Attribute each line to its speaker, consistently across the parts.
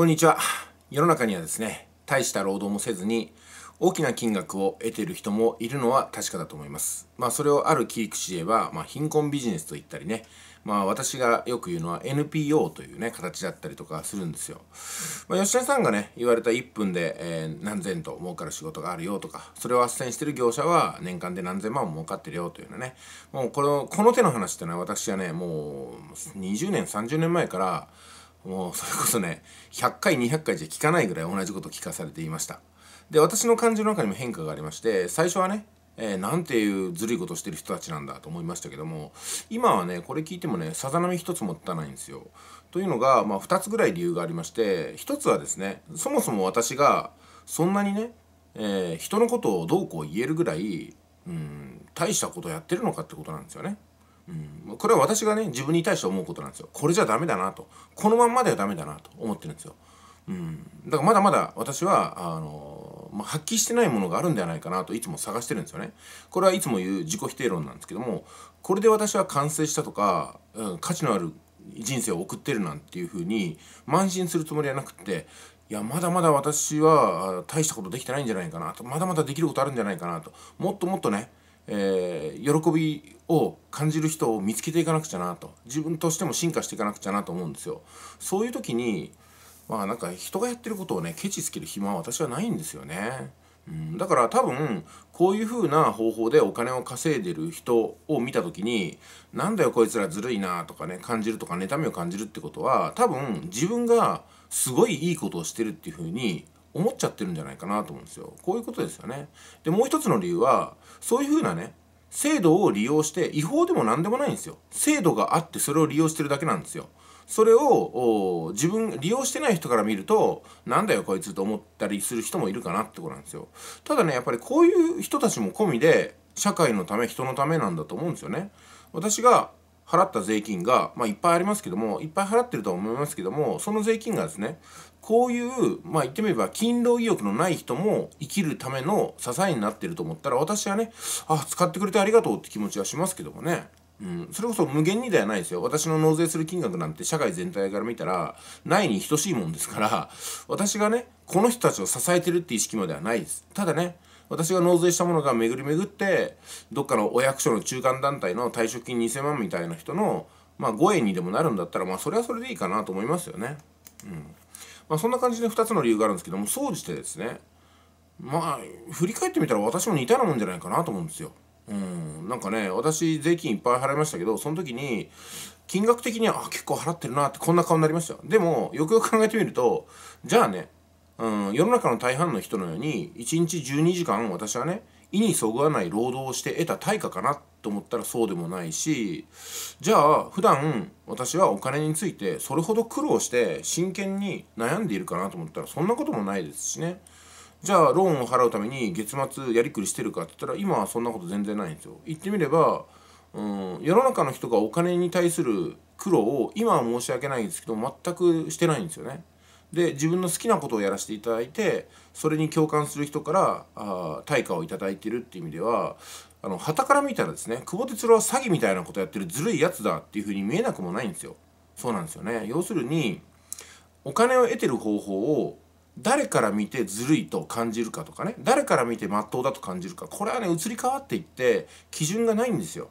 Speaker 1: こんにちは。世の中にはですね、大した労働もせずに、大きな金額を得ている人もいるのは確かだと思います。まあ、それをある切り口で言えば、まあ、貧困ビジネスと言ったりね、まあ、私がよく言うのは NPO というね、形だったりとかするんですよ。まあ、吉田さんがね、言われた1分で、えー、何千と儲かる仕事があるよとか、それを斡旋してる業者は年間で何千万も儲かってるよというのね、もうこの、この手の話ってのは私はね、もう20年、30年前から、もうそれこそね100回200回じゃ聞かないぐらい同じこと聞かされていましたで私の感じの中にも変化がありまして最初はねえー、なんていうずるいことしてる人たちなんだと思いましたけども今はねこれ聞いてもねさざ波一つもったないんですよ。というのが、まあ、2つぐらい理由がありまして1つはですねそもそも私がそんなにね、えー、人のことをどうこう言えるぐらい、うん、大したことやってるのかってことなんですよね。うん、これは私がね自分に対して思うことなんですよこれじゃダメだなとこのまんまではダメだなと思ってるんですよ、うん、だからまだまだ私はあの、まあ、発揮してないものがあるんではないかなといつも探してるんですよねこれはいつも言う自己否定論なんですけどもこれで私は完成したとか、うん、価値のある人生を送ってるなんていうふうに慢心するつもりはなくっていやまだまだ私は大したことできてないんじゃないかなとまだまだできることあるんじゃないかなともっともっとねえー、喜びを感じる人を見つけていかなくちゃなと自分としても進化していかなくちゃなと思うんですよ。そういう時にまあなんか人がやってることをねケチつける暇は私はないんですよね。うん、だから多分こういう風な方法でお金を稼いでる人を見た時になんだよこいつらずるいなとかね感じるとか妬みを感じるってことは多分自分がすごいいいことをしてるっていう風に思っちゃってるんじゃないかなと思うんですよ。こういうことですよね。で、もう一つの理由は、そういうふうなね、制度を利用して、違法でも何でもないんですよ。制度があってそれを利用してるだけなんですよ。それを自分利用してない人から見るとなんだよこいつと思ったりする人もいるかなってことなんですよただねやっぱりこういう人たちも込みで社会のため人のためなんだと思うんですよね私が払った税金が、まあ、いっぱいありますけどもいっぱい払ってるとは思いますけどもその税金がですねこういう、まあ、言ってみれば勤労意欲のない人も生きるための支えになってると思ったら私はねあ使ってくれてありがとうって気持ちはしますけどもね。うん、それこそ無限にではないですよ。私の納税する金額なんて社会全体から見たら、ないに等しいもんですから、私がね、この人たちを支えてるって意識まではないです。ただね、私が納税したものが巡り巡ってどっかのお役所の中間団体の退職金2000万みたいな人の、まあ、5円にでもなるんだったらまあそれはそれでいいかなと思いますよね。うんまあ、そんな感じで2つの理由があるんですけども総じてですねまあ振り返ってみたら私も似たようなもんじゃないかなと思うんですよ。うん、なんかね私税金いっぱい払いましたけどその時に金額的にはあ結構払ってるなってこんな顔になりましたでもよくよく考えてみるとじゃあねうん、世の中の大半の人のように1日12時間私はね意にそぐわない労働をして得た対価かなと思ったらそうでもないしじゃあ普段私はお金についてそれほど苦労して真剣に悩んでいるかなと思ったらそんなこともないですしねじゃあローンを払うために月末やりくりしてるかって言ったら今はそんなこと全然ないんですよ言ってみればうん世の中の人がお金に対する苦労を今は申し訳ないんですけど全くしてないんですよね。で自分の好きなことをやらせていただいてそれに共感する人からあ対価を頂いてるっていう意味ではあの旗から見たらですね久保哲郎は詐欺みたいなことやってるずるいやつだっていうふうに見えなくもないんですよ。そうなんですよね要するにお金を得てる方法を誰から見てずるいと感じるかとかね誰から見て真っ当だと感じるかこれはね移り変わっていって基準がないんですよ。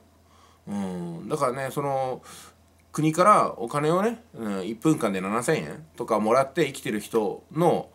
Speaker 1: うんだからねその国からお金をね、うん、1分間で7,000円とかもらって生きてる人の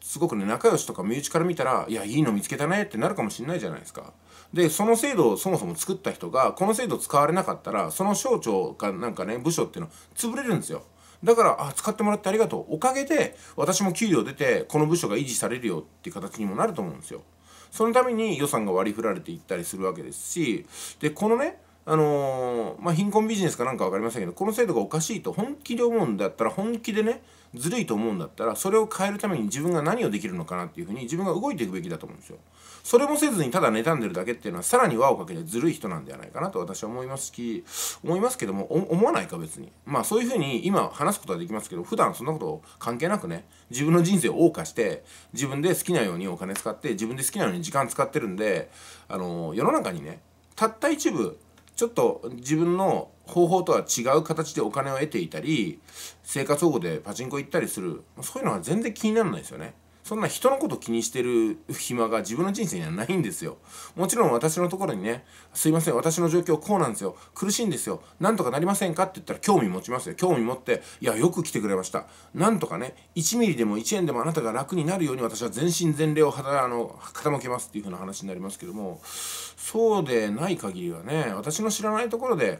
Speaker 1: すごくね仲良しとか身内から見たら「いやいいの見つけたね」ってなるかもしんないじゃないですか。でその制度をそもそも作った人がこの制度使われなかったらその省庁かなんかね部署っていうの潰れるんですよ。だから、あ、使ってもらってありがとう。おかげで、私も給料出て、この部署が維持されるよっていう形にもなると思うんですよ。そのために予算が割り振られていったりするわけですし、で、このね、あのー、まあ、貧困ビジネスかなんか分かりませんけどこの制度がおかしいと本気で思うんだったら本気でねずるいと思うんだったらそれを変えるために自分が何をできるのかなっていうふうに自分が動いていくべきだと思うんですよ。それもせずにただ妬んでるだけっていうのはさらに輪をかけてずるい人なんではないかなと私は思いますし思いますけども思わないか別にまあそういうふうに今話すことはできますけど普段そんなこと関係なくね自分の人生を謳歌して自分で好きなようにお金使って自分で好きなように時間使ってるんであのー、世の中にねたった一部ちょっと自分の方法とは違う形でお金を得ていたり生活保護でパチンコ行ったりするそういうのは全然気にならないですよねそんな人のこと気にしてる暇が自分の人生にはないんですよ。もちろん私のところにね、すいません、私の状況こうなんですよ。苦しいんですよ。なんとかなりませんかって言ったら興味持ちますよ。興味持って、いや、よく来てくれました。なんとかね、1ミリでも1円でもあなたが楽になるように私は全身全霊をあの傾けますっていう風な話になりますけども、そうでない限りはね、私の知らないところで、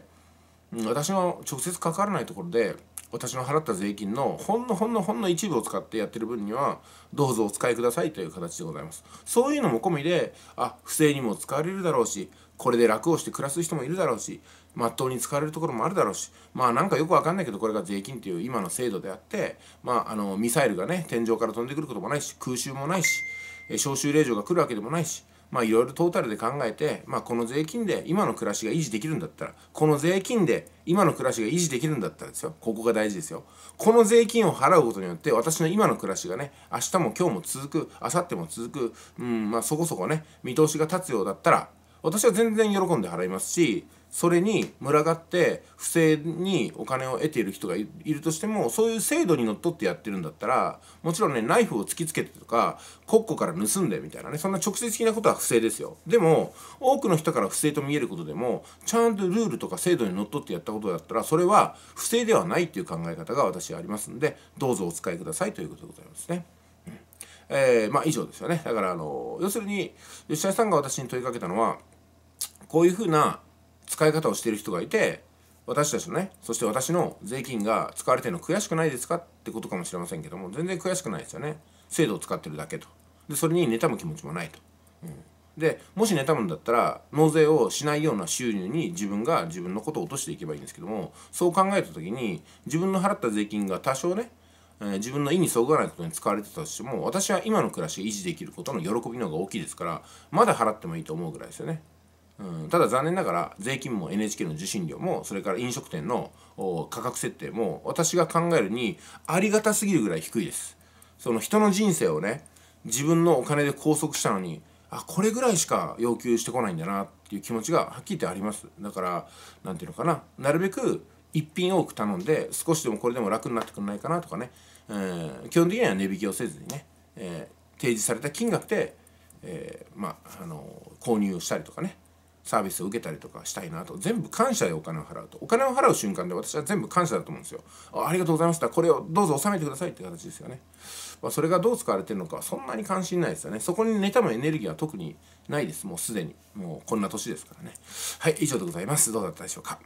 Speaker 1: 私の直接関わらないところで、私の払った税金のほんのほんのほんの一部を使ってやってる分にはどうぞお使いくださいという形でございますそういうのも込みであ不正にも使われるだろうしこれで楽をして暮らす人もいるだろうしまっとうに使われるところもあるだろうしまあなんかよくわかんないけどこれが税金っていう今の制度であってまああのミサイルがね天井から飛んでくることもないし空襲もないし招集令状が来るわけでもないしまあいろいろトータルで考えて、まあこの税金で今の暮らしが維持できるんだったら、この税金で今の暮らしが維持できるんだったらですよ、ここが大事ですよ。この税金を払うことによって、私の今の暮らしがね、明日も今日も続く、明後日も続く、うん、まあそこそこね、見通しが立つようだったら、私は全然喜んで払いますし、それに群がって不正にお金を得ている人がいるとしてもそういう制度にのっとってやってるんだったらもちろんねナイフを突きつけてとか国庫から盗んでみたいなねそんな直接的なことは不正ですよでも多くの人から不正と見えることでもちゃんとルールとか制度にのっとってやったことだったらそれは不正ではないっていう考え方が私はありますんでどうぞお使いくださいということでございますね。えー、まあ以上ですよねだからあの要するに吉田さんが私に問いかけたのはこういうふうな使い方をしている人がいて私たちのねそして私の税金が使われてるの悔しくないですかってことかもしれませんけども全然悔しくないですよね制度を使ってるだけとでそれに妬む気持ちもないと、うん、でもし妬むんだったら納税をしないような収入に自分が自分のことを落としていけばいいんですけどもそう考えた時に自分の払った税金が多少ねえ自分の意にそぐわないことに使われてたとしても私は今の暮らしを維持できることの喜びの方が大きいですからまだ払ってもいいと思うぐらいですよね。うん、ただ残念ながら税金も NHK の受信料もそれから飲食店の価格設定も私が考えるにありがたすぎるぐらい低いですその人の人生をね自分のお金で拘束したのにあこれぐらいしか要求してこないんだなっていう気持ちがはっきり言ってありますだから何ていうのかななるべく一品多く頼んで少しでもこれでも楽になってくんないかなとかね、えー、基本的には値引きをせずにね、えー、提示された金額で、えー、まあ、あの購入をしたりとかねサービスを受けたりとかしたいなと全部感謝でお金を払うとお金を払う瞬間で私は全部感謝だと思うんですよありがとうございましたこれをどうぞ納めてくださいって形ですよね、まあ、それがどう使われてるのかそんなに関心ないですよねそこに妬むエネルギーは特にないですもうすでにもうこんな年ですからねはい以上でございますどうだったでしょうか